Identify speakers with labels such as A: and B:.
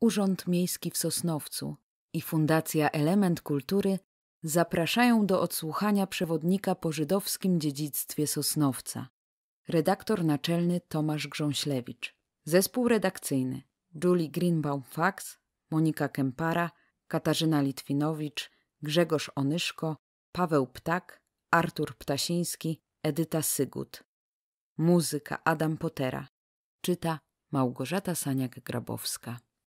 A: Urząd Miejski w Sosnowcu i Fundacja Element Kultury zapraszają do odsłuchania przewodnika po żydowskim dziedzictwie Sosnowca. Redaktor naczelny Tomasz Grząślewicz. Zespół redakcyjny Julie Greenbaum-Fax, Monika Kempara, Katarzyna Litwinowicz, Grzegorz Onyszko, Paweł Ptak, Artur Ptasiński, Edyta Sygut. Muzyka Adam Potera. Czyta Małgorzata Saniak-Grabowska.